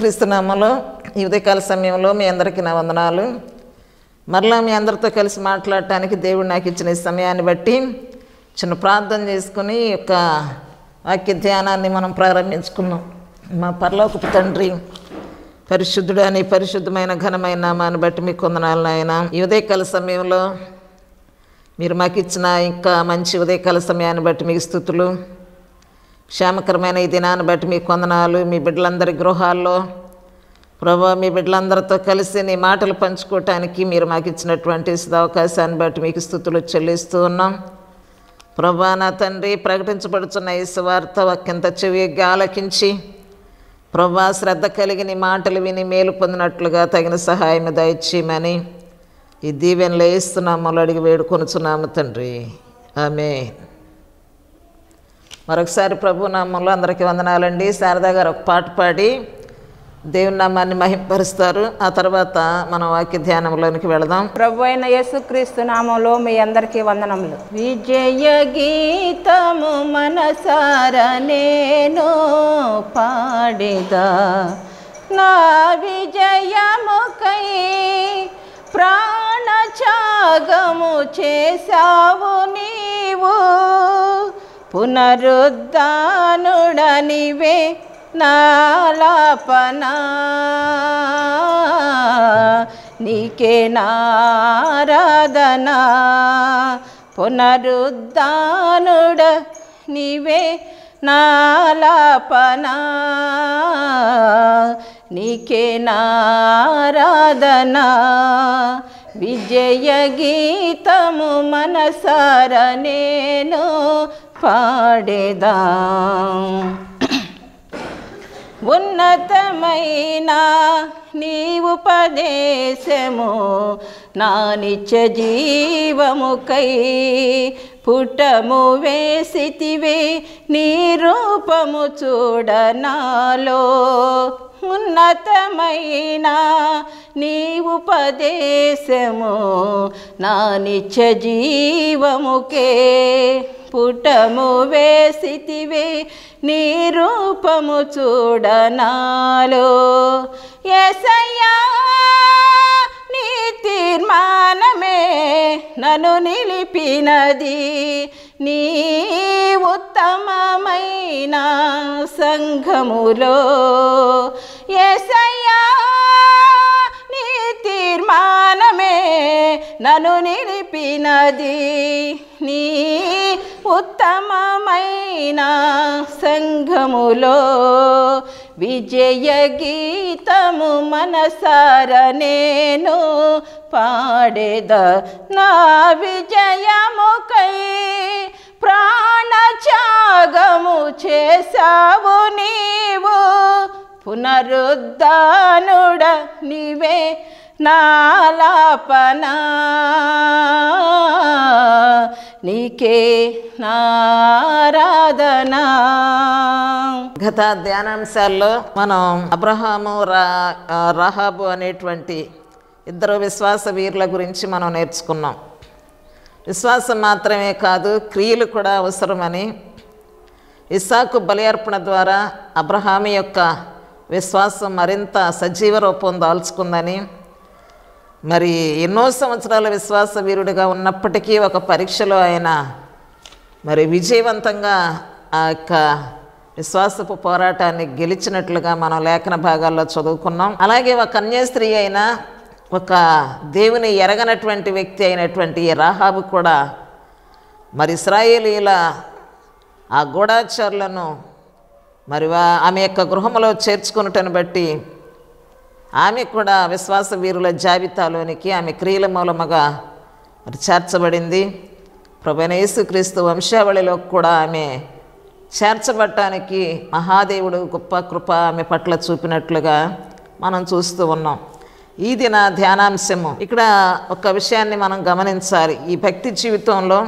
క్రీస్తు నామలో ఈ ఉదయకాల సమయంలో మీ అందరికీ నా వందనాలు మరలా మీ అందరితో కలిసి మాట్లాడటానికి దేవుడు నాకు ఇచ్చిన ఈ సమయాన్ని బట్టి చిన్న ప్రార్థన చేసుకుని యొక్క వాక్య ధ్యానాన్ని మనం ప్రారంభించుకున్నాం మా పరలోకపు తండ్రి పరిశుద్ధుడు అని పరిశుద్ధమైన ఘనమైన నామాన్ని బట్టి మీకు కొందనాలు నాయన ఈ ఉదయకాల సమయంలో మీరు మాకు ఇచ్చిన ఇంకా మంచి ఉదయకాల సమయాన్ని బట్టి మీకు స్థుతులు క్షేమకరమైన ఈ దినాన్ని బట్టి మీ కొందనాలు మీ బిడ్డలందరి గృహాల్లో ప్రభా మీ బిడ్డలందరితో కలిసి నీ మాటలు పంచుకోవటానికి మీరు మాకు ఇచ్చినటువంటి అవకాశాన్ని బట్టి మీకు స్థుతులు చెల్లిస్తూ ఉన్నాం ప్రభా నా తండ్రి ప్రకటించబడుతున్న ఈ స్వార్థ ఒకంత చెవిగా ఆలకించి ప్రభా శ్రద్ధ కలిగిన మాటలు విని మేలు పొందినట్లుగా తగిన సహాయం దయచేయమని ఈ దీవెనలు వేస్తున్నాము అడిగి వేడుకొనుచున్నాము తండ్రి ఆమె మరొకసారి ప్రభు నామంలో అందరికీ వందనాలండి శారదా గారు ఒక పాట పాడి దేవుని నామాన్ని మహింపరుస్తారు ఆ తర్వాత మన వాక్య ధ్యానంలోనికి వెళదాం ప్రభు అయిన యేసుక్రీస్తు నామంలో మీ అందరికీ వందనములు విజయ గీతము మనసార నేను పాడిదా నా ప్రాణ చాగము చేశావు నీవు పునరుద్ధానుడనివే నాలాపనా నీకే నారాధనా పునరుద్ధానుడ నీవే నాలాపనా నీకే నారాధనా విజయ గీతము మనసార నేను పాడేదా ఉన్నతమైన నీ ఉపదేశము నా నిత్య జీవముకై పుటము వేసితివే నీ రూపము చూడనాలో ఉన్నతమైన నీ ఉపదేశము నా నిత్య జీవముకే పుటము వేసితివే నీ రూపము చూడనాలో ఎసయ్యా నీ తీర్మానమే నన్ను నిలిపినది నీ ఉత్తమమైన సంఘములో ఎసయ్యా నీ తీర్మానమే నన్ను నిలిపినది నీ ఉత్తమమైన సంఘములో విజయ గీతము మనసార నేను పాడేద నా విజయముకై ప్రాణత్యాగము చేశావు నీవు పునరుద్ధానుడ నీవే నీకే నారాధనా గత ధ్యానాంశాల్లో మనం అబ్రహాము రా రహాబు అనేటువంటి ఇద్దరు విశ్వాస వీరుల గురించి మనం నేర్చుకున్నాం విశ్వాసం మాత్రమే కాదు క్రియలు కూడా అవసరమని ఇసాకు బలి అర్పణ ద్వారా అబ్రహామి యొక్క విశ్వాసం మరింత సజీవ రూపం దాల్చుకుందని మరి ఎన్నో సంవత్సరాల విశ్వాస వీరుడిగా ఉన్నప్పటికీ ఒక పరీక్షలో ఆయన మరి విజయవంతంగా ఆ యొక్క విశ్వాసపు పోరాటాన్ని గెలిచినట్లుగా మనం లేఖన భాగాల్లో చదువుకున్నాం అలాగే ఒక కన్యాస్త్రీ అయిన ఒక దేవుని ఎరగనటువంటి వ్యక్తి అయినటువంటి రాహాబు కూడా మరి ఇస్రాయేలీల ఆ గూఢాచారులను మరి ఆమె యొక్క గృహంలో చేర్చుకున్నటను బట్టి ఆమె కూడా విశ్వాస వీరుల జాబితాలోనికి ఆమె క్రియల మూలముగా చేర్చబడింది క్రీస్తు వంశావళిలో కూడా ఆమె చేర్చబడటానికి మహాదేవుడు గొప్ప కృప ఆమె పట్ల చూపినట్లుగా మనం చూస్తూ ఉన్నాం ఇది నా ధ్యానాంశము ఇక్కడ ఒక విషయాన్ని మనం గమనించాలి ఈ భక్తి జీవితంలో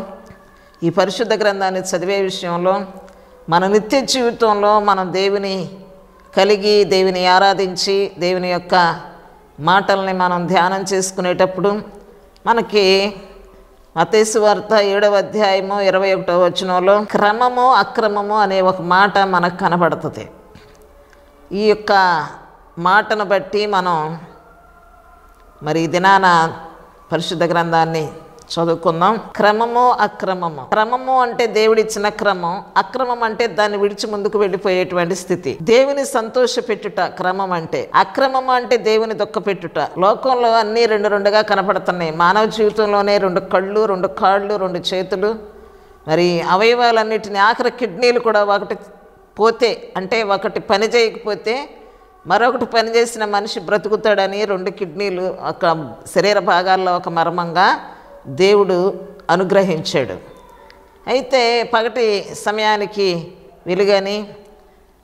ఈ పరిశుద్ధ గ్రంథాన్ని చదివే విషయంలో మన నిత్య జీవితంలో మనం దేవుని కలిగి దేవుని ఆరాధించి దేవుని యొక్క మాటల్ని మనం ధ్యానం చేసుకునేటప్పుడు మనకి మతేసు వార్త ఏడవ అధ్యాయము ఇరవై ఒకటో వచనంలో క్రమము అక్రమము అనే ఒక మాట మనకు కనబడుతుంది ఈ యొక్క మాటను బట్టి మనం మరి దినాన పరిశుద్ధ గ్రంథాన్ని చదువుకుందాం క్రమము అక్రమము క్రమము అంటే దేవుడిచ్చిన క్రమం అక్రమం అంటే దాన్ని విడిచి ముందుకు వెళ్ళిపోయేటువంటి స్థితి దేవుని సంతోష పెట్టుట క్రమం అంటే అక్రమము అంటే దేవుని పెట్టుట లోకంలో అన్ని రెండు రెండుగా కనపడుతున్నాయి మానవ జీవితంలోనే రెండు కళ్ళు రెండు కాళ్ళు రెండు చేతులు మరి అవయవాలన్నిటిని ఆఖరి కిడ్నీలు కూడా ఒకటి పోతే అంటే ఒకటి పని చేయకపోతే మరొకటి పనిచేసిన మనిషి బ్రతుకుతాడని రెండు కిడ్నీలు ఒక శరీర భాగాల్లో ఒక మర్మంగా దేవుడు అనుగ్రహించాడు అయితే పగటి సమయానికి వెలుగని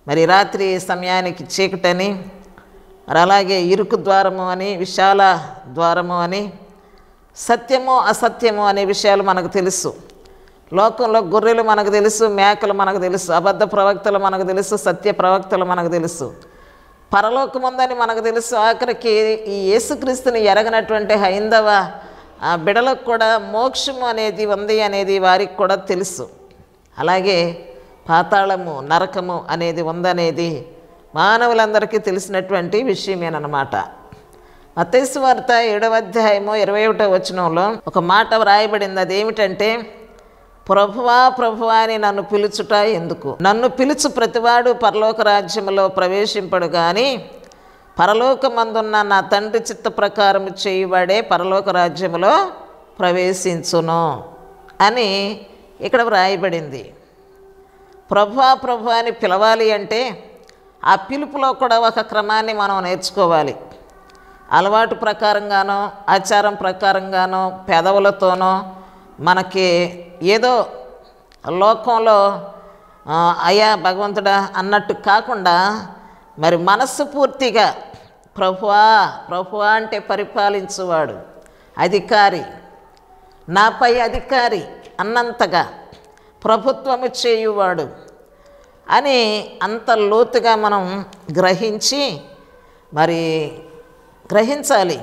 మరి రాత్రి సమయానికి చీకటని మరి అలాగే ఇరుకు ద్వారము అని విశాల ద్వారము అని సత్యము అసత్యము అనే విషయాలు మనకు తెలుసు లోకంలో గొర్రెలు మనకు తెలుసు మేకలు మనకు తెలుసు అబద్ధ ప్రవక్తలు మనకు తెలుసు సత్య ప్రవక్తలు మనకు తెలుసు పరలోకముందని మనకు తెలుసు ఆఖరికి ఈ యేసుక్రీస్తుని ఎరగనటువంటి హైందవ ఆ బిడలకు కూడా మోక్షం అనేది ఉంది అనేది వారికి కూడా తెలుసు అలాగే పాతాళము నరకము అనేది ఉందనేది మానవులందరికీ తెలిసినటువంటి విషయమేనమాట మతేసు వార్త ఏడవ అధ్యాయము ఇరవై ఒకటో వచనంలో ఒక మాట వ్రాయబడింది ఏమిటంటే ప్రభువా ప్రభువా అని నన్ను పిలుచుట ఎందుకు నన్ను పిలుచు ప్రతివాడు పరలోక రాజ్యంలో ప్రవేశింపడు కానీ పరలోకమందున్న నా తండ్రి చిత్త ప్రకారం చేయబడే పరలోక రాజ్యములో ప్రవేశించును అని ఇక్కడ వ్రాయబడింది ప్రభా ప్రభు అని పిలవాలి అంటే ఆ పిలుపులో కూడా ఒక క్రమాన్ని మనం నేర్చుకోవాలి అలవాటు ప్రకారంగానో ఆచారం ప్రకారంగానో పెదవులతోనో మనకి ఏదో లోకంలో అయ్యా భగవంతుడా అన్నట్టు కాకుండా మరి మనస్సు పూర్తిగా ప్రభువా ప్రభువా అంటే పరిపాలించువాడు అధికారి నాపై అధికారి అన్నంతగా ప్రభుత్వము చేయువాడు అని అంత లోతుగా మనం గ్రహించి మరి గ్రహించాలి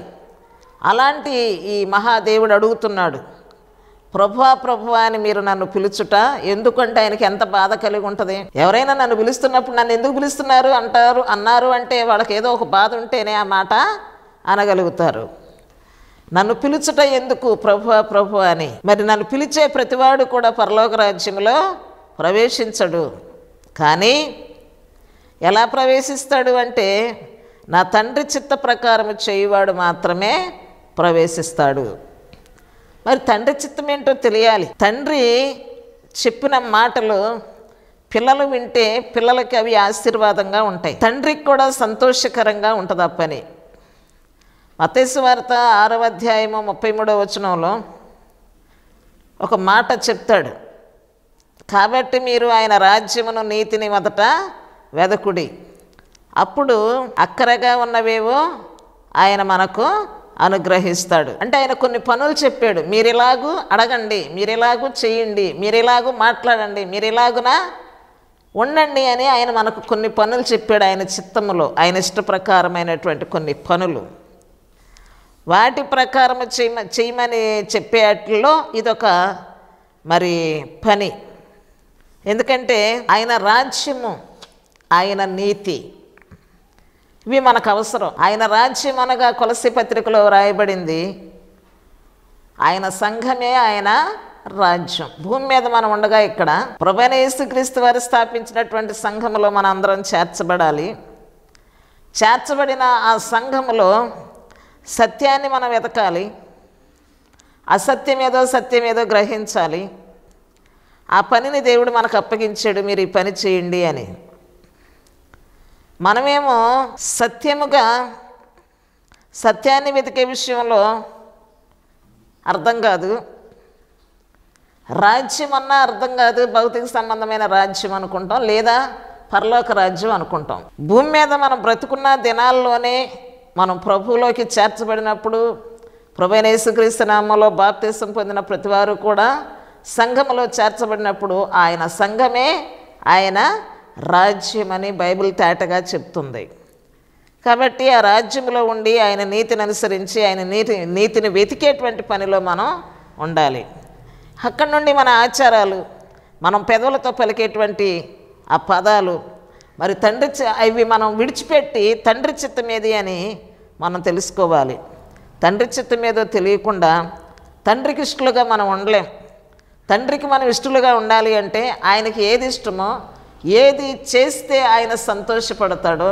అలాంటి ఈ మహాదేవుడు అడుగుతున్నాడు ప్రభా ప్రభువా అని మీరు నన్ను పిలుచుట ఎందుకంటే ఆయనకి ఎంత బాధ కలిగి ఉంటుంది ఎవరైనా నన్ను పిలుస్తున్నప్పుడు నన్ను ఎందుకు పిలుస్తున్నారు అంటారు అన్నారు అంటే వాళ్ళకి ఏదో ఒక బాధ ఉంటేనే ఆ మాట అనగలుగుతారు నన్ను పిలుచుట ఎందుకు ప్రభు ప్రభు అని మరి నన్ను పిలిచే ప్రతివాడు కూడా పరలోక రాజ్యంలో ప్రవేశించడు కానీ ఎలా ప్రవేశిస్తాడు అంటే నా తండ్రి చిత్త ప్రకారం చేయువాడు మాత్రమే ప్రవేశిస్తాడు మరి తండ్రి చిత్తం ఏంటో తెలియాలి తండ్రి చెప్పిన మాటలు పిల్లలు వింటే పిల్లలకి అవి ఆశీర్వాదంగా ఉంటాయి తండ్రికి కూడా సంతోషకరంగా ఉంటుంది ఆ పని మతేసు వార్త ఆరవ అధ్యాయము ముప్పై మూడవ వచనంలో ఒక మాట చెప్తాడు కాబట్టి మీరు ఆయన రాజ్యమును నీతిని మొదట వెదకుడి అప్పుడు అక్కరగా ఉన్నవేవో ఆయన మనకు అనుగ్రహిస్తాడు అంటే ఆయన కొన్ని పనులు చెప్పాడు మీరు ఇలాగూ అడగండి మీరు ఇలాగూ చేయండి మీరు ఇలాగూ మాట్లాడండి మీరు ఇలాగునా ఉండండి అని ఆయన మనకు కొన్ని పనులు చెప్పాడు ఆయన చిత్తములో ఆయన ఇష్ట ప్రకారమైనటువంటి కొన్ని పనులు వాటి ప్రకారం చేయమ చేయమని చెప్పేట్లో ఇదొక మరి పని ఎందుకంటే ఆయన రాజ్యము ఆయన నీతి ఇవి మనకు అవసరం ఆయన రాజ్యం అనగా కొలసి పత్రికలో రాయబడింది ఆయన సంఘమే ఆయన రాజ్యం భూమి మీద మనం ఉండగా ఇక్కడ ప్రభైన యేసుక్రీస్తు వారు స్థాపించినటువంటి సంఘములో మన అందరం చేర్చబడాలి చేర్చబడిన ఆ సంఘములో సత్యాన్ని మనం వెతకాలి అసత్యం ఏదో సత్యం ఏదో గ్రహించాలి ఆ పనిని దేవుడు మనకు అప్పగించాడు మీరు ఈ పని చేయండి అని మనమేమో సత్యముగా సత్యాన్ని వెతికే విషయంలో అర్థం కాదు రాజ్యం అన్నా అర్థం కాదు భౌతిక సంబంధమైన రాజ్యం అనుకుంటాం లేదా పరలోక రాజ్యం అనుకుంటాం భూమి మీద మనం బ్రతుకున్న దినాల్లోనే మనం ప్రభువులోకి చేర్చబడినప్పుడు ప్రభుణ యేసుక్రీస్తు నామంలో బాప్తీసం పొందిన ప్రతివారు కూడా సంఘములో చేర్చబడినప్పుడు ఆయన సంఘమే ఆయన రాజ్యం అని బైబిల్ తేటగా చెప్తుంది కాబట్టి ఆ రాజ్యంలో ఉండి ఆయన నీతిని అనుసరించి ఆయన నీతి నీతిని వెతికేటువంటి పనిలో మనం ఉండాలి అక్కడి నుండి మన ఆచారాలు మనం పెదవులతో పలికేటువంటి ఆ పదాలు మరి తండ్రి అవి మనం విడిచిపెట్టి తండ్రి చిత్తం ఏది అని మనం తెలుసుకోవాలి తండ్రి చిత్తం ఏదో తెలియకుండా తండ్రికి ఇష్టలుగా మనం ఉండలేం తండ్రికి మనం ఇష్టలుగా ఉండాలి అంటే ఆయనకి ఏది ఇష్టమో ఏది చేస్తే ఆయన సంతోషపడతాడో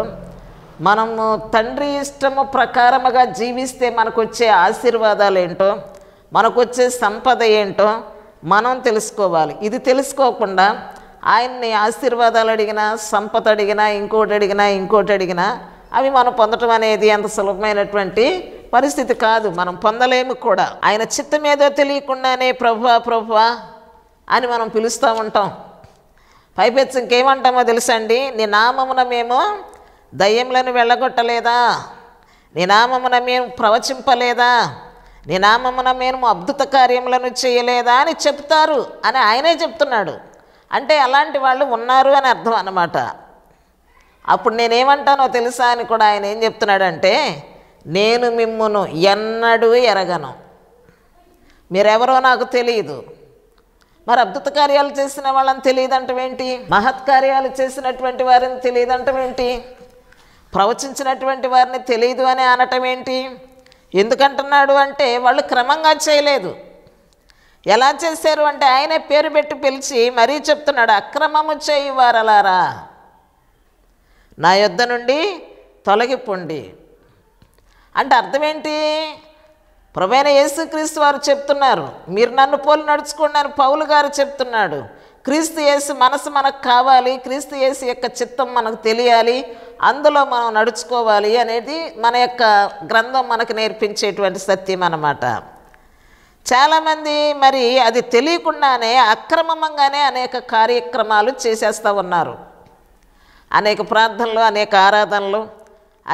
మనము తండ్రి ఇష్టము ప్రకారముగా జీవిస్తే మనకు వచ్చే ఆశీర్వాదాలు ఏంటో మనకు వచ్చే సంపద ఏంటో మనం తెలుసుకోవాలి ఇది తెలుసుకోకుండా ఆయన్ని ఆశీర్వాదాలు అడిగినా సంపద అడిగినా ఇంకోటి అడిగినా ఇంకోటి అడిగినా అవి మనం పొందటం అనేది అంత సులభమైనటువంటి పరిస్థితి కాదు మనం పొందలేము కూడా ఆయన చిత్తం ఏదో తెలియకుండానే ప్రభువా ప్రభువా అని మనం పిలుస్తూ ఉంటాం పైపెచ్చ ఇంకేమంటామో అండి నీ నామమున మేము దయ్యంలను వెళ్ళగొట్టలేదా నీ నామమున మేము ప్రవచింపలేదా నీ నామమున మేము అద్భుత కార్యములను చేయలేదా అని చెప్తారు అని ఆయనే చెప్తున్నాడు అంటే అలాంటి వాళ్ళు ఉన్నారు అని అర్థం అన్నమాట అప్పుడు నేనేమంటానో తెలుసా అని కూడా ఆయన ఏం చెప్తున్నాడంటే నేను మిమ్మును ఎన్నడూ ఎరగను మీరెవరో నాకు తెలియదు మరి అద్భుత కార్యాలు చేసిన వాళ్ళని తెలియదంటే ఏంటి మహత్ కార్యాలు చేసినటువంటి వారిని తెలియదంటే ఏంటి ప్రవచించినటువంటి వారిని తెలియదు అని అనటం ఏంటి ఎందుకంటున్నాడు అంటే వాళ్ళు క్రమంగా చేయలేదు ఎలా చేశారు అంటే ఆయనే పేరు పెట్టి పిలిచి మరీ చెప్తున్నాడు అక్రమము చేయువారలారా నా యొద్ద నుండి తొలగిపోండి అంటే అర్థమేంటి యేసు యేసుక్రీస్తు వారు చెప్తున్నారు మీరు నన్ను పోలి నడుచుకోండి అని పౌలు గారు చెప్తున్నాడు క్రీస్తు యేసు మనసు మనకు కావాలి క్రీస్తు యేసు యొక్క చిత్తం మనకు తెలియాలి అందులో మనం నడుచుకోవాలి అనేది మన యొక్క గ్రంథం మనకు నేర్పించేటువంటి సత్యం అన్నమాట చాలామంది మరి అది తెలియకుండానే అక్రమంగానే అనేక కార్యక్రమాలు చేసేస్తూ ఉన్నారు అనేక ప్రార్థనలు అనేక ఆరాధనలు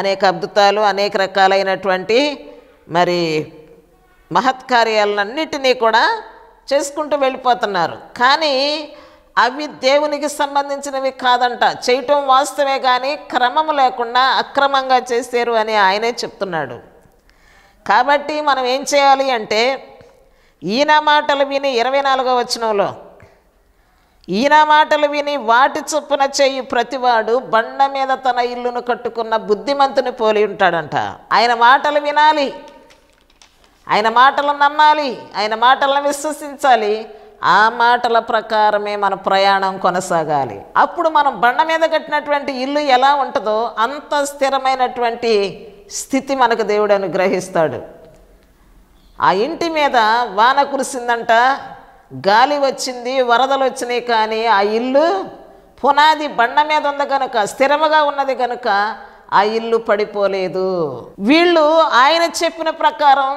అనేక అద్భుతాలు అనేక రకాలైనటువంటి మరి మహత్కార్యాలన్నిటినీ కూడా చేసుకుంటూ వెళ్ళిపోతున్నారు కానీ అవి దేవునికి సంబంధించినవి కాదంట చేయటం వాస్తవే కానీ క్రమం లేకుండా అక్రమంగా చేశారు అని ఆయనే చెప్తున్నాడు కాబట్టి మనం ఏం చేయాలి అంటే ఈయన మాటలు విని ఇరవై నాలుగో వచనంలో ఈయన మాటలు విని వాటి చొప్పున చేయి ప్రతివాడు బండ మీద తన ఇల్లును కట్టుకున్న బుద్ధిమంతుని పోలి ఉంటాడంట ఆయన మాటలు వినాలి ఆయన మాటలు నమ్మాలి ఆయన మాటలను విశ్వసించాలి ఆ మాటల ప్రకారమే మన ప్రయాణం కొనసాగాలి అప్పుడు మనం బండ మీద కట్టినటువంటి ఇల్లు ఎలా ఉంటుందో అంత స్థిరమైనటువంటి స్థితి మనకు దేవుడు అనుగ్రహిస్తాడు ఆ ఇంటి మీద వాన కురిసిందంట గాలి వచ్చింది వరదలు వచ్చినాయి కానీ ఆ ఇల్లు పునాది బండ మీద ఉంది కనుక స్థిరముగా ఉన్నది కనుక ఆ ఇల్లు పడిపోలేదు వీళ్ళు ఆయన చెప్పిన ప్రకారం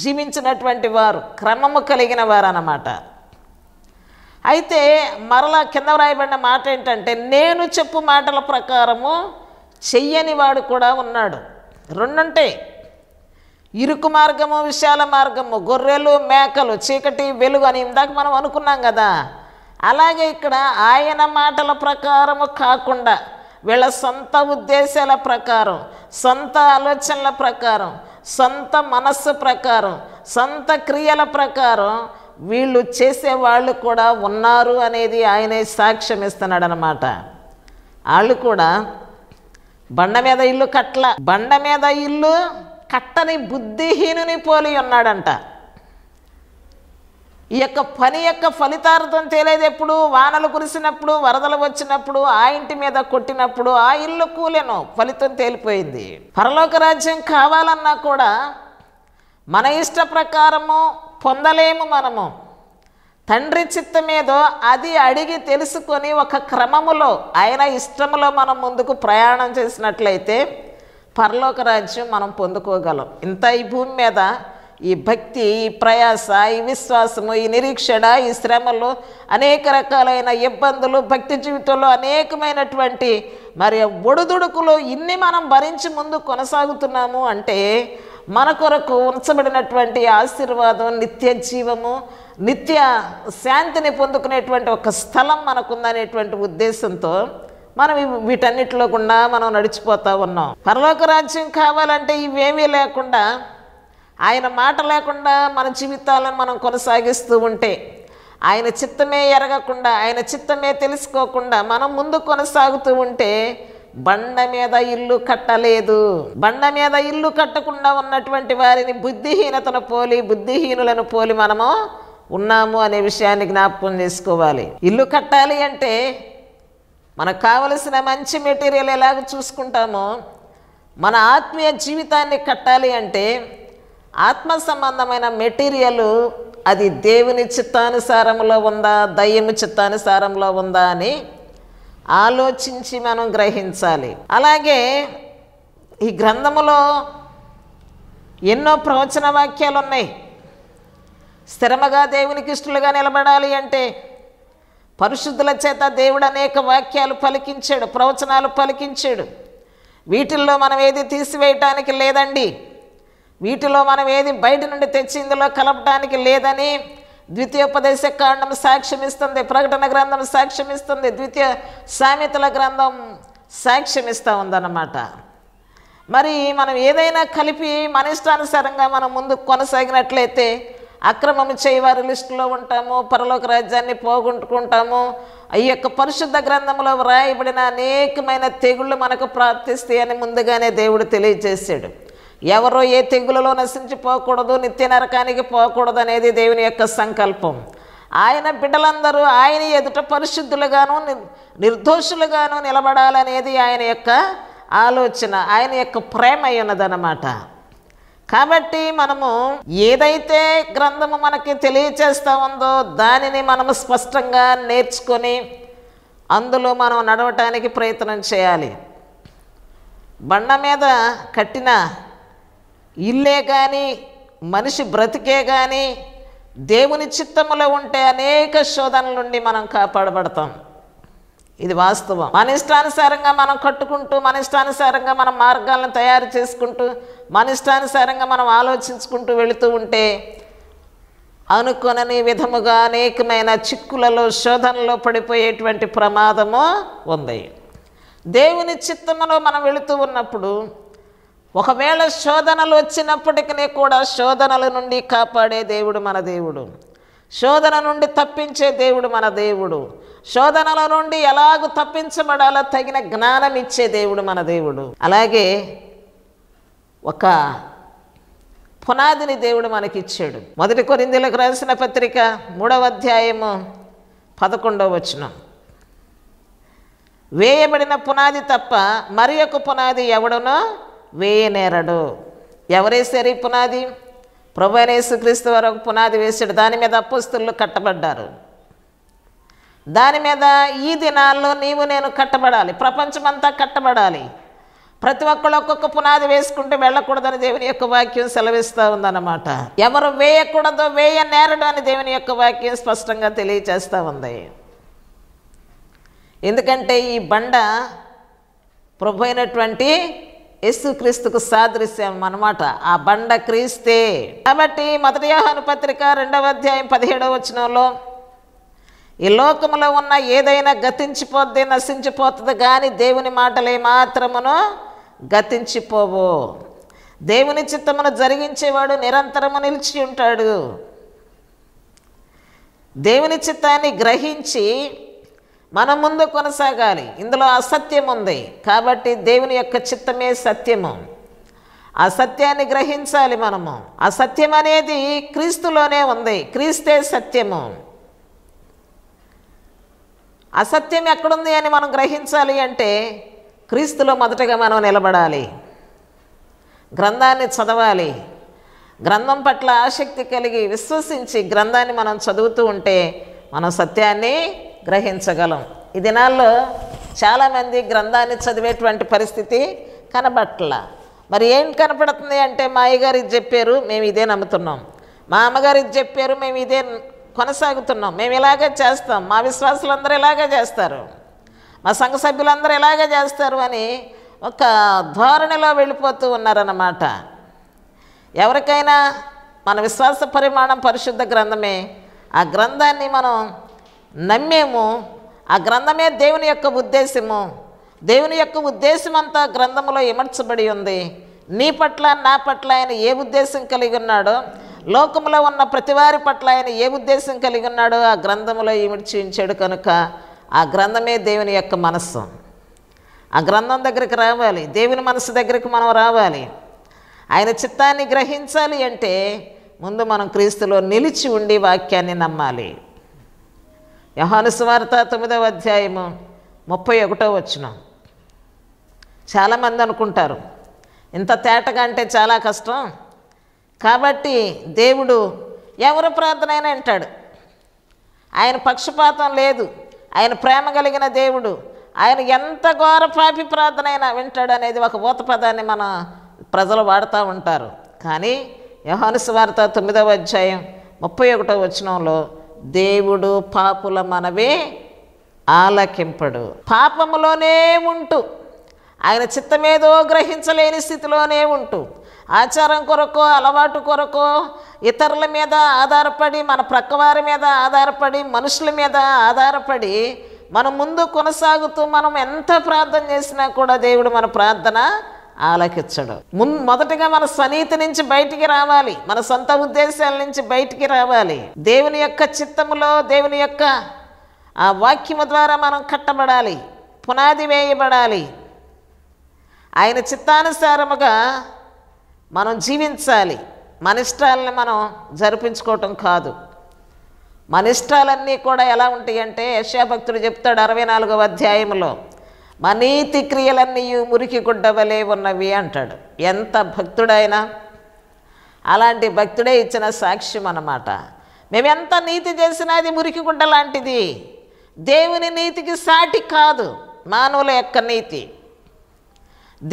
జీవించినటువంటి వారు క్రమము కలిగిన వారు అన్నమాట అయితే మరలా కింద వ్రాయబడిన మాట ఏంటంటే నేను చెప్పు మాటల ప్రకారము చెయ్యని వాడు కూడా ఉన్నాడు రెండుంటే ఇరుకు మార్గము విశాల మార్గము గొర్రెలు మేకలు చీకటి వెలుగు అని ఇందాక మనం అనుకున్నాం కదా అలాగే ఇక్కడ ఆయన మాటల ప్రకారము కాకుండా వీళ్ళ సొంత ఉద్దేశాల ప్రకారం సొంత ఆలోచనల ప్రకారం సొంత మనస్సు ప్రకారం సొంత క్రియల ప్రకారం వీళ్ళు చేసే వాళ్ళు కూడా ఉన్నారు అనేది ఆయనే సాక్ష్యం ఇస్తున్నాడు అనమాట వాళ్ళు కూడా బండ మీద ఇల్లు కట్ల బండ మీద ఇల్లు కట్టని బుద్ధిహీనుని పోలి ఉన్నాడంట ఈ యొక్క పని యొక్క ఫలితార్థం తేలేదు ఎప్పుడు వానలు కురిసినప్పుడు వరదలు వచ్చినప్పుడు ఆ ఇంటి మీద కొట్టినప్పుడు ఆ ఇల్లు కూలెను ఫలితం తేలిపోయింది పరలోక రాజ్యం కావాలన్నా కూడా మన ఇష్ట ప్రకారము పొందలేము మనము తండ్రి చిత్తమేదో అది అడిగి తెలుసుకొని ఒక క్రమములో ఆయన ఇష్టములో మనం ముందుకు ప్రయాణం చేసినట్లయితే పరలోక రాజ్యం మనం పొందుకోగలం ఇంత ఈ భూమి మీద ఈ భక్తి ఈ ప్రయాస ఈ విశ్వాసము ఈ నిరీక్షణ ఈ శ్రమలు అనేక రకాలైన ఇబ్బందులు భక్తి జీవితంలో అనేకమైనటువంటి మరి ఒడుదుడుకులు ఇన్ని మనం భరించి ముందు కొనసాగుతున్నాము అంటే మన కొరకు ఉంచబడినటువంటి ఆశీర్వాదం నిత్య జీవము నిత్య శాంతిని పొందుకునేటువంటి ఒక స్థలం మనకుందనేటువంటి ఉద్దేశంతో మనం వీటన్నిటిలో కూడా మనం నడిచిపోతూ ఉన్నాం పరలోక రాజ్యం కావాలంటే ఇవేమీ లేకుండా ఆయన మాట లేకుండా మన జీవితాలను మనం కొనసాగిస్తూ ఉంటే ఆయన చిత్తమే ఎరగకుండా ఆయన చిత్తమే తెలుసుకోకుండా మనం ముందు కొనసాగుతూ ఉంటే బండ మీద ఇల్లు కట్టలేదు బండ మీద ఇల్లు కట్టకుండా ఉన్నటువంటి వారిని బుద్ధిహీనతను పోలి బుద్ధిహీనులను పోలి మనము ఉన్నాము అనే విషయాన్ని జ్ఞాపకం చేసుకోవాలి ఇల్లు కట్టాలి అంటే మనకు కావలసిన మంచి మెటీరియల్ ఎలాగ చూసుకుంటామో మన ఆత్మీయ జీవితాన్ని కట్టాలి అంటే ఆత్మ సంబంధమైన మెటీరియల్ అది దేవుని చిత్తానుసారంలో ఉందా దయ్యము చిత్తానుసారంలో ఉందా అని ఆలోచించి మనం గ్రహించాలి అలాగే ఈ గ్రంథములో ఎన్నో ప్రవచన వాక్యాలు ఉన్నాయి స్థిరముగా దేవునికి ఇష్టలుగా నిలబడాలి అంటే పరిశుద్ధుల చేత దేవుడు అనేక వాక్యాలు పలికించాడు ప్రవచనాలు పలికించాడు వీటిల్లో మనం ఏది తీసివేయటానికి లేదండి వీటిలో మనం ఏది బయట నుండి తెచ్చి ఇందులో కలపడానికి లేదని ద్వితీయోపదేశ కాండం సాక్ష్యమిస్తుంది ప్రకటన గ్రంథం సాక్ష్యమిస్తుంది ద్వితీయ సామెతల గ్రంథం సాక్ష్యమిస్తూ ఉందన్నమాట మరి మనం ఏదైనా కలిపి మన ఇష్టానుసారంగా మనం ముందు కొనసాగినట్లయితే అక్రమము చేయవారి లిస్టులో ఉంటాము పరలోక రాజ్యాన్ని పోగొట్టుకుంటాము ఈ యొక్క పరిశుద్ధ గ్రంథంలో వ్రాయబడిన అనేకమైన తెగుళ్ళు మనకు ప్రాప్తిస్తాయని ముందుగానే దేవుడు తెలియజేశాడు ఎవరో ఏ తెగులలో నశించిపోకూడదు నిత్య నరకానికి పోకూడదు అనేది దేవుని యొక్క సంకల్పం ఆయన బిడ్డలందరూ ఆయన ఎదుట పరిశుద్ధులుగాను నిర్దోషులుగాను నిలబడాలనేది ఆయన యొక్క ఆలోచన ఆయన యొక్క ప్రేమ ఉన్నదన్నమాట కాబట్టి మనము ఏదైతే గ్రంథము మనకి తెలియచేస్తూ ఉందో దానిని మనము స్పష్టంగా నేర్చుకొని అందులో మనం నడవటానికి ప్రయత్నం చేయాలి బండ మీద కట్టిన ఇల్లే కానీ మనిషి బ్రతికే కానీ దేవుని చిత్తములో ఉంటే అనేక శోధనల నుండి మనం కాపాడబడతాం ఇది వాస్తవం మన ఇష్టానుసారంగా మనం కట్టుకుంటూ మన ఇష్టానుసారంగా మన మార్గాలను తయారు చేసుకుంటూ మన ఇష్టానుసారంగా మనం ఆలోచించుకుంటూ వెళుతూ ఉంటే అనుకునని విధముగా అనేకమైన చిక్కులలో శోధనలో పడిపోయేటువంటి ప్రమాదము ఉంది దేవుని చిత్తములో మనం వెళుతూ ఉన్నప్పుడు ఒకవేళ శోధనలు వచ్చినప్పటికీ కూడా శోధనల నుండి కాపాడే దేవుడు మన దేవుడు శోధన నుండి తప్పించే దేవుడు మన దేవుడు శోధనల నుండి ఎలాగ తప్పించబడాలో తగిన జ్ఞానం ఇచ్చే దేవుడు మన దేవుడు అలాగే ఒక పునాదిని దేవుడు మనకిచ్చాడు మొదటి కొరిందులకు రాసిన పత్రిక మూడవ అధ్యాయము పదకొండవ వచనం వేయబడిన పునాది తప్ప మరి పునాది ఎవడనో వేయనేరడు ఎవరేసారు ఈ పునాది ప్రభు యేసుక్రీస్తు వారు ఒక పునాది వేసాడు దాని మీద అప్పుస్తులు కట్టబడ్డారు దాని మీద ఈ దినాల్లో నీవు నేను కట్టబడాలి ప్రపంచమంతా కట్టబడాలి ప్రతి ఒక్కళ్ళు ఒక్కొక్క పునాది వేసుకుంటే వెళ్ళకూడదని దేవుని యొక్క వాక్యం సెలవిస్తూ ఉందన్నమాట ఎవరు వేయకూడదో వేయ నేరడు అని దేవుని యొక్క వాక్యం స్పష్టంగా తెలియచేస్తూ ఉంది ఎందుకంటే ఈ బండ ప్రభు అయినటువంటి యేసుక్రీస్తుకు సాదృశ్యం అనమాట ఆ బండ క్రీస్తే కాబట్టి మొదటి యోహాను పత్రిక రెండవ అధ్యాయం పదిహేడవ వచనంలో ఈ లోకంలో ఉన్న ఏదైనా గతించిపోద్ది నశించిపోతుంది కానీ దేవుని మాటలే మాత్రమును గతించిపోవు దేవుని చిత్తమును జరిగించేవాడు నిరంతరము నిలిచి ఉంటాడు దేవుని చిత్తాన్ని గ్రహించి మనం ముందు కొనసాగాలి ఇందులో అసత్యం ఉంది కాబట్టి దేవుని యొక్క చిత్తమే సత్యము అసత్యాన్ని గ్రహించాలి మనము అసత్యం అనేది క్రీస్తులోనే ఉంది క్రీస్తే సత్యము అసత్యం ఎక్కడుంది అని మనం గ్రహించాలి అంటే క్రీస్తులో మొదటగా మనం నిలబడాలి గ్రంథాన్ని చదవాలి గ్రంథం పట్ల ఆసక్తి కలిగి విశ్వసించి గ్రంథాన్ని మనం చదువుతూ ఉంటే మనం సత్యాన్ని గ్రహించగలం ఈ దినాల్లో చాలామంది గ్రంథాన్ని చదివేటువంటి పరిస్థితి కనబట్ల మరి ఏం కనపడుతుంది అంటే మా అయ్యగారు ఇది చెప్పారు మేము ఇదే నమ్ముతున్నాం మా అమ్మగారు ఇది చెప్పారు మేము ఇదే కొనసాగుతున్నాం మేము ఇలాగే చేస్తాం మా అందరూ ఇలాగే చేస్తారు మా సంఘ సభ్యులందరూ ఇలాగే చేస్తారు అని ఒక ధోరణిలో వెళ్ళిపోతూ ఉన్నారన్నమాట ఎవరికైనా మన విశ్వాస పరిమాణం పరిశుద్ధ గ్రంథమే ఆ గ్రంథాన్ని మనం నమ్మేము ఆ గ్రంథమే దేవుని యొక్క ఉద్దేశము దేవుని యొక్క ఉద్దేశం అంతా గ్రంథంలో ఇమర్చబడి ఉంది నీ పట్ల నా పట్ల ఆయన ఏ ఉద్దేశం కలిగి ఉన్నాడో లోకంలో ఉన్న ప్రతివారి పట్ల ఆయన ఏ ఉద్దేశం కలిగి ఉన్నాడో ఆ గ్రంథంలో ఇమిడ్చి ఉంచాడు కనుక ఆ గ్రంథమే దేవుని యొక్క మనస్సు ఆ గ్రంథం దగ్గరికి రావాలి దేవుని మనసు దగ్గరికి మనం రావాలి ఆయన చిత్తాన్ని గ్రహించాలి అంటే ముందు మనం క్రీస్తులో నిలిచి ఉండి వాక్యాన్ని నమ్మాలి యహాను సువార్త తొమ్మిదవ అధ్యాయము ముప్పై ఒకటో వచ్చిన చాలామంది అనుకుంటారు ఇంత తేటగా అంటే చాలా కష్టం కాబట్టి దేవుడు ఎవరు ప్రార్థన అయినా వింటాడు ఆయన పక్షపాతం లేదు ఆయన ప్రేమ కలిగిన దేవుడు ఆయన ఎంత ఘోర పాపి అయినా వింటాడు అనేది ఒక ఊత పదాన్ని మన ప్రజలు వాడుతూ ఉంటారు కానీ యహానుస్వార్త తొమ్మిదవ అధ్యాయం ముప్పై ఒకటో వచ్చినంలో దేవుడు పాపుల మనవే ఆలకింపడు పాపములోనే ఉంటూ ఆయన చిత్తమేదో గ్రహించలేని స్థితిలోనే ఉంటూ ఆచారం కొరకో అలవాటు కొరకో ఇతరుల మీద ఆధారపడి మన ప్రక్కవారి మీద ఆధారపడి మనుషుల మీద ఆధారపడి మనం ముందు కొనసాగుతూ మనం ఎంత ప్రార్థన చేసినా కూడా దేవుడు మన ప్రార్థన ఆలకించడం ము మొదటగా మన సన్నిహితి నుంచి బయటికి రావాలి మన సొంత ఉద్దేశాల నుంచి బయటికి రావాలి దేవుని యొక్క చిత్తములో దేవుని యొక్క ఆ వాక్యము ద్వారా మనం కట్టబడాలి పునాది వేయబడాలి ఆయన చిత్తానుసారముగా మనం జీవించాలి మన ఇష్టాలని మనం జరిపించుకోవటం కాదు మన ఇష్టాలన్నీ కూడా ఎలా ఉంటాయంటే యశాభక్తుడు చెప్తాడు అరవై నాలుగవ అధ్యాయంలో మనీతి క్రియలన్నీ మురికి గుడ్డవలే ఉన్నవి అంటాడు ఎంత భక్తుడైనా అలాంటి భక్తుడే ఇచ్చిన సాక్ష్యం అన్నమాట మేమెంత నీతి చేసినా అది మురికి గుడ్డ లాంటిది దేవుని నీతికి సాటి కాదు మానవుల యొక్క నీతి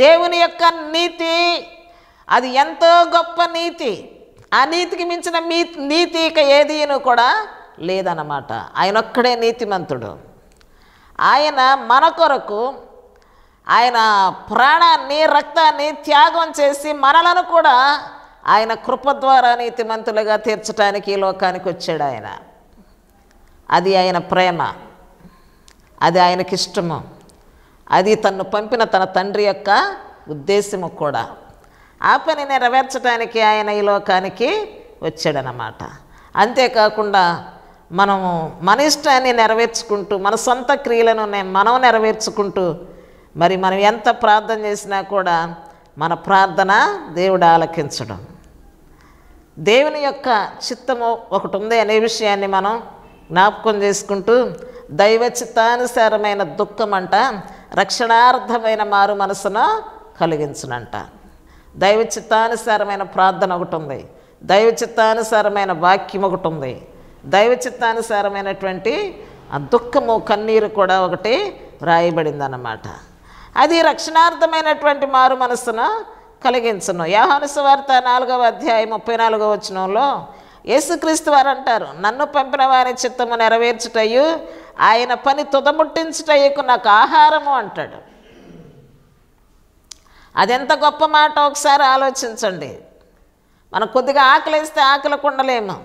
దేవుని యొక్క నీతి అది ఎంతో గొప్ప నీతి ఆ నీతికి మించిన మీ నీతి ఇక ఏదీను కూడా లేదన్నమాట ఆయన ఒక్కడే నీతిమంతుడు ఆయన మన కొరకు ఆయన ప్రాణాన్ని రక్తాన్ని త్యాగం చేసి మనలను కూడా ఆయన కృప ద్వారా నీతిమంతులుగా తీర్చడానికి ఈ లోకానికి వచ్చాడు ఆయన అది ఆయన ప్రేమ అది ఆయనకి ఇష్టము అది తను పంపిన తన తండ్రి యొక్క ఉద్దేశము కూడా ఆ పని నెరవేర్చడానికి ఆయన ఈ లోకానికి వచ్చాడనమాట అంతేకాకుండా మనము మన ఇష్టాన్ని నెరవేర్చుకుంటూ మన సొంత క్రియలను మనం నెరవేర్చుకుంటూ మరి మనం ఎంత ప్రార్థన చేసినా కూడా మన ప్రార్థన దేవుడు ఆలకించడం దేవుని యొక్క చిత్తము ఒకటి ఉంది అనే విషయాన్ని మనం జ్ఞాపకం చేసుకుంటూ దైవ చిత్తానుసారమైన దుఃఖం అంట రక్షణార్థమైన మారు మనసును కలిగించునంట దైవ చిత్తానుసారమైన ప్రార్థన ఒకటి ఉంది దైవ చిత్తానుసారమైన వాక్యం ఒకటి ఉంది దైవ చిత్తానుసారమైనటువంటి దుఃఖము కన్నీరు కూడా ఒకటి వ్రాయబడింది అన్నమాట అది రక్షణార్థమైనటువంటి మారు మనస్సును కలిగించను వార్త నాలుగవ అధ్యాయం ముప్పై నాలుగవ వచనంలో యేసుక్రీస్తు వారు అంటారు నన్ను పంపిన వారి చిత్తము నెరవేర్చుటయు ఆయన పని తుదముట్టించుటయ్యకు నాకు ఆహారము అంటాడు అదెంత గొప్ప మాట ఒకసారి ఆలోచించండి మనం కొద్దిగా ఆకలిస్తే ఆకలి కుండలేము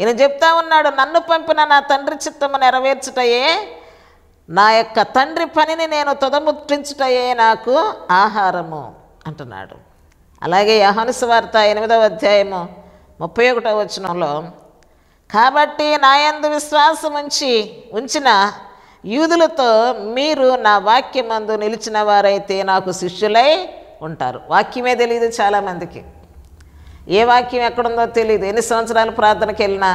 ఈయన చెప్తా ఉన్నాడు నన్ను పంపిన నా తండ్రి చిత్తము నెరవేర్చుటయే నా యొక్క తండ్రి పనిని నేను తుదముట్టించుటయే నాకు ఆహారము అంటున్నాడు అలాగే వార్త ఎనిమిదవ అధ్యాయము ముప్పై ఒకటవ వచనంలో కాబట్టి నాయందు విశ్వాసం ఉంచి ఉంచిన యూదులతో మీరు నా వాక్యమందు నిలిచిన వారైతే నాకు శిష్యులై ఉంటారు వాక్యమే తెలియదు చాలామందికి ఏ వాక్యం ఎక్కడుందో తెలియదు ఎన్ని సంవత్సరాలు ప్రార్థనకి వెళ్ళినా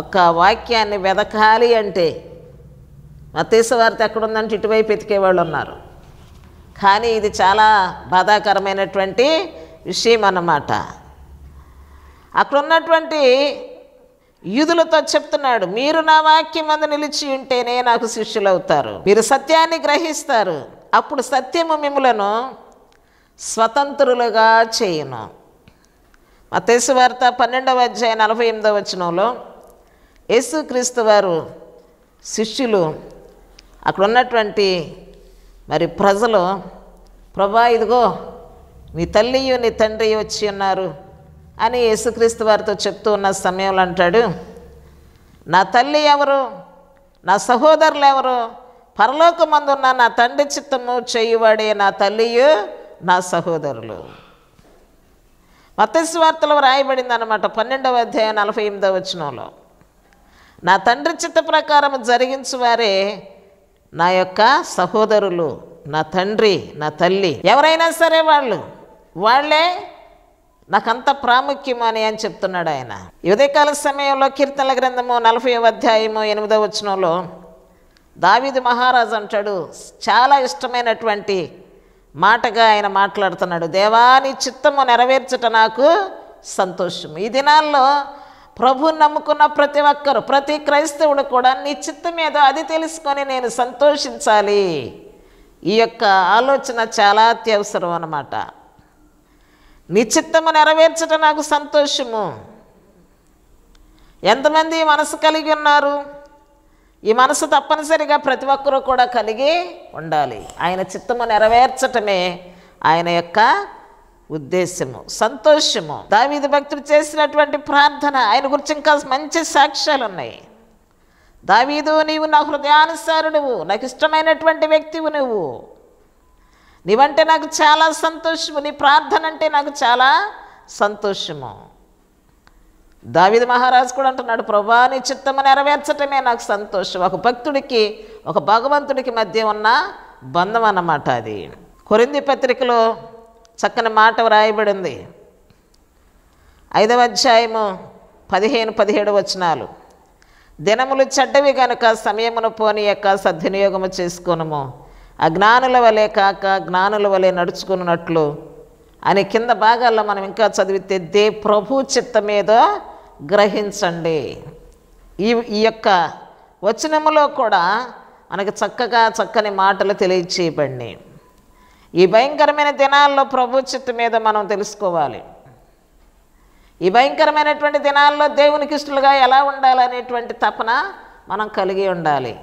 ఒక్క వాక్యాన్ని వెదకాలి అంటే మతేసు వార్త ఎక్కడుందంటే ఇటువైపు ఎతికేవాళ్ళు ఉన్నారు కానీ ఇది చాలా బాధాకరమైనటువంటి విషయం అన్నమాట అక్కడ ఉన్నటువంటి యూదులతో చెప్తున్నాడు మీరు నా వాక్యం మంది నిలిచి ఉంటేనే నాకు శిష్యులు అవుతారు మీరు సత్యాన్ని గ్రహిస్తారు అప్పుడు సత్యము మిములను స్వతంత్రులుగా చేయను మతేసు వార్త పన్నెండవ అధ్యాయ నలభై ఎనిమిదవ వచనంలో యేసుక్రీస్తు వారు శిష్యులు అక్కడ ఉన్నటువంటి మరి ప్రజలు ప్రభా ఇదిగో నీ తల్లియు నీ తండ్రి వచ్చి ఉన్నారు అని యేసుక్రీస్తు వారితో చెప్తూ ఉన్న సమయంలో అంటాడు నా తల్లి ఎవరు నా సహోదరులు ఎవరు పరలోకమందున్న నా తండ్రి చిత్తము చేయువాడే నా తల్లియు నా సహోదరులు వార్తలో రాయబడింది అనమాట పన్నెండవ అధ్యాయం నలభై ఎనిమిదవ వచనంలో నా తండ్రి చిత్త ప్రకారం వారే నా యొక్క సహోదరులు నా తండ్రి నా తల్లి ఎవరైనా సరే వాళ్ళు వాళ్ళే నాకంత ప్రాముఖ్యం అని అని చెప్తున్నాడు ఆయన ఉదయకాల సమయంలో కీర్తనల గ్రంథము నలభై అధ్యాయము ఎనిమిదవ వచనంలో దావిది మహారాజు అంటాడు చాలా ఇష్టమైనటువంటి మాటగా ఆయన మాట్లాడుతున్నాడు దేవాని చిత్తము నెరవేర్చట నాకు సంతోషం ఈ దినాల్లో ప్రభు నమ్ముకున్న ప్రతి ఒక్కరు ప్రతి క్రైస్తవుడు కూడా నీ చిత్తం ఏదో అది తెలుసుకొని నేను సంతోషించాలి ఈ యొక్క ఆలోచన చాలా అత్యవసరం అన్నమాట నీ చిత్తము నెరవేర్చడం నాకు సంతోషము ఎంతమంది మనసు కలిగి ఉన్నారు ఈ మనసు తప్పనిసరిగా ప్రతి ఒక్కరూ కూడా కలిగి ఉండాలి ఆయన చిత్తము నెరవేర్చటమే ఆయన యొక్క ఉద్దేశము సంతోషము దావీది భక్తులు చేసినటువంటి ప్రార్థన ఆయన గురించి ఇంకా మంచి సాక్ష్యాలు ఉన్నాయి దావీదు నీవు నా హృదయానుసారుడువు నాకు ఇష్టమైనటువంటి వ్యక్తివు నువ్వు నీవంటే నాకు చాలా సంతోషము నీ ప్రార్థన అంటే నాకు చాలా సంతోషము దావిద మహారాజు కూడా అంటున్నాడు ప్రభా నీ చిత్తము నెరవేర్చటమే నాకు సంతోషం ఒక భక్తుడికి ఒక భగవంతుడికి మధ్య ఉన్న బంధం అన్నమాట అది కొరింది పత్రికలో చక్కని మాట వ్రాయబడింది ఐదవ అధ్యాయము పదిహేను పదిహేడు వచనాలు దినములు చెడ్డవి గనుక సమయమును పోని యొక్క సద్వినియోగము ఆ అజ్ఞానుల వలె కాక జ్ఞానుల వలె నడుచుకున్నట్లు అనే కింద భాగాల్లో మనం ఇంకా చదివితే దే ప్రభు చిత్త మీద గ్రహించండి ఈ ఈ యొక్క వచనములో కూడా మనకి చక్కగా చక్కని మాటలు తెలియచేయబడి ఈ భయంకరమైన దినాల్లో ప్రభు చిత్త మీద మనం తెలుసుకోవాలి ఈ భయంకరమైనటువంటి దినాల్లో దేవునికి ఇష్టలుగా ఎలా ఉండాలనేటువంటి తపన మనం కలిగి ఉండాలి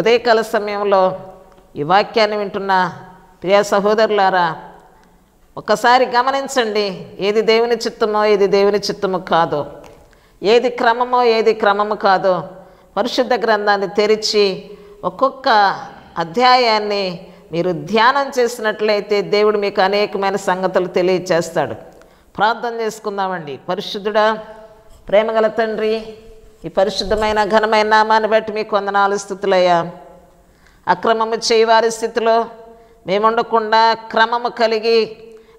ఉదయకాల సమయంలో ఈ వాక్యాన్ని వింటున్న ప్రియా సహోదరులారా ఒకసారి గమనించండి ఏది దేవుని చిత్తమో ఏది దేవుని చిత్తము కాదో ఏది క్రమమో ఏది క్రమము కాదో పరిశుద్ధ గ్రంథాన్ని తెరిచి ఒక్కొక్క అధ్యాయాన్ని మీరు ధ్యానం చేసినట్లయితే దేవుడు మీకు అనేకమైన సంగతులు తెలియచేస్తాడు ప్రార్థన చేసుకుందామండి పరిశుద్ధుడా ప్రేమగల తండ్రి ఈ పరిశుద్ధమైన ఘనమైన నామాన్ని బట్టి మీకు వందనాలు స్థితులయ్యా అక్రమము చేయవారి స్థితిలో మేముండకుండా క్రమము కలిగి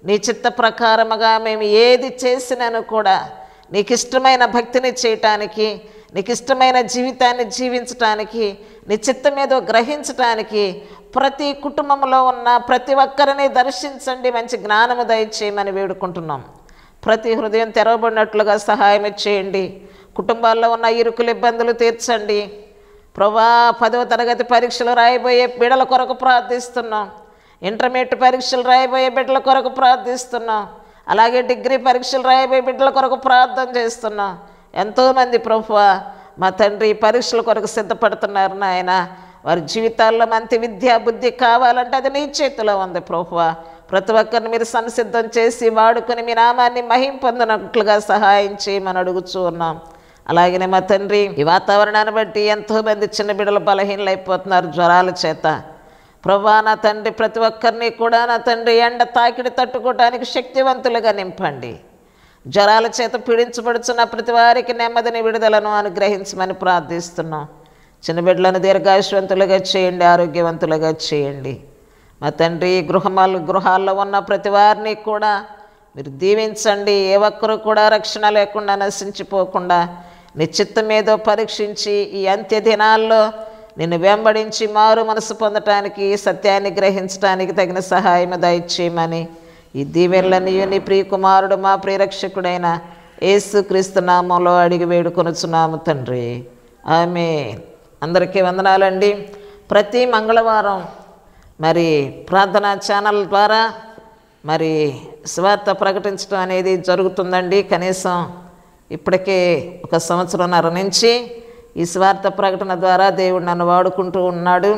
నీ చిత్త ప్రకారముగా మేము ఏది చేసినాను కూడా నీకు ఇష్టమైన భక్తిని చేయటానికి నీకు ఇష్టమైన జీవితాన్ని జీవించటానికి నీ చిత్తం ఏదో గ్రహించటానికి ప్రతి కుటుంబంలో ఉన్న ప్రతి ఒక్కరిని దర్శించండి మంచి జ్ఞానము దయచేయమని వేడుకుంటున్నాం ప్రతి హృదయం తెరవబడినట్లుగా సహాయం చేయండి కుటుంబాల్లో ఉన్న ఇరుకులు ఇబ్బందులు తీర్చండి ప్రభా పదవ తరగతి పరీక్షలు రాయబోయే బిడల కొరకు ప్రార్థిస్తున్నాం ఇంటర్మీడియట్ పరీక్షలు రాయబోయే బిడ్డల కొరకు ప్రార్థిస్తున్నాం అలాగే డిగ్రీ పరీక్షలు రాయబోయే బిడ్డల కొరకు ప్రార్థన చేస్తున్నాం ఎంతోమంది ప్రభు మా తండ్రి పరీక్షల కొరకు సిద్ధపడుతున్నారు నాయన వారి జీవితాల్లో మంచి విద్యా బుద్ధి కావాలంటే అది నీ చేతిలో ఉంది ప్రభు ప్రతి ఒక్కరిని మీరు సంసిద్ధం చేసి వాడుకుని మీ నామాన్ని మహింపొందినట్లుగా సహాయం చేయమని అడుగుచూ ఉన్నాం అలాగనే మా తండ్రి ఈ వాతావరణాన్ని బట్టి ఎంతోమంది చిన్న బిడ్డలు బలహీనలు అయిపోతున్నారు జ్వరాల చేత ప్రభా నా తండ్రి ప్రతి ఒక్కరిని కూడా నా తండ్రి ఎండ తాకిడి తట్టుకోవడానికి శక్తివంతులుగా నింపండి జ్వరాల చేత పీడించబడుచున్న ప్రతి వారికి నెమ్మదిని విడుదలను అనుగ్రహించమని ప్రార్థిస్తున్నాం చిన్న బిడ్డలను దీర్ఘాయుషవంతులుగా చేయండి ఆరోగ్యవంతులుగా చేయండి మా తండ్రి గృహమాలు గృహాల్లో ఉన్న ప్రతి వారిని కూడా మీరు దీవించండి ఏ ఒక్కరు కూడా రక్షణ లేకుండా నశించిపోకుండా నిశ్చిత్తం ఏదో పరీక్షించి ఈ అంత్య దినాల్లో నిన్ను వెంబడించి మారు మనసు పొందటానికి సత్యాన్ని గ్రహించటానికి తగిన సహాయం దయచేయమని ఈ దీవెనలన్నీ నీ ప్రియకుమారుడు మా ప్రియరక్షకుడైన యేసుక్రీస్తు నామంలో అడిగి వేడుకొనుచున్నాము తండ్రి ఆమె అందరికీ వందనాలండి ప్రతి మంగళవారం మరి ప్రార్థనా ఛానల్ ద్వారా మరి స్వార్థ ప్రకటించడం అనేది జరుగుతుందండి కనీసం ఇప్పటికే ఒక సంవత్సరంన్నర నుంచి ఈ స్వార్థ ప్రకటన ద్వారా దేవుడు నన్ను వాడుకుంటూ ఉన్నాడు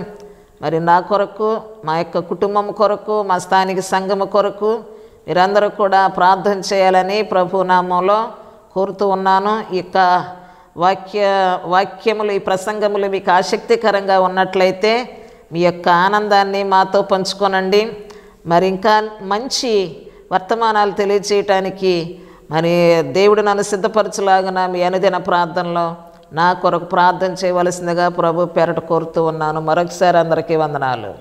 మరి నా కొరకు మా యొక్క కుటుంబం కొరకు మా స్థానిక సంఘము కొరకు మీరందరూ కూడా ప్రార్థన చేయాలని ప్రభునామంలో కోరుతూ ఉన్నాను ఇక వాక్య వాక్యములు ఈ ప్రసంగములు మీకు ఆసక్తికరంగా ఉన్నట్లయితే మీ యొక్క ఆనందాన్ని మాతో పంచుకోనండి మరి ఇంకా మంచి వర్తమానాలు తెలియచేయటానికి మరి దేవుడు నన్ను సిద్ధపరచలాగిన మీ అనుదిన ప్రార్థనలో నా కొరకు ప్రార్థన చేయవలసిందిగా ప్రభు పేరట కోరుతూ ఉన్నాను మరొకసారి అందరికీ వందనాలు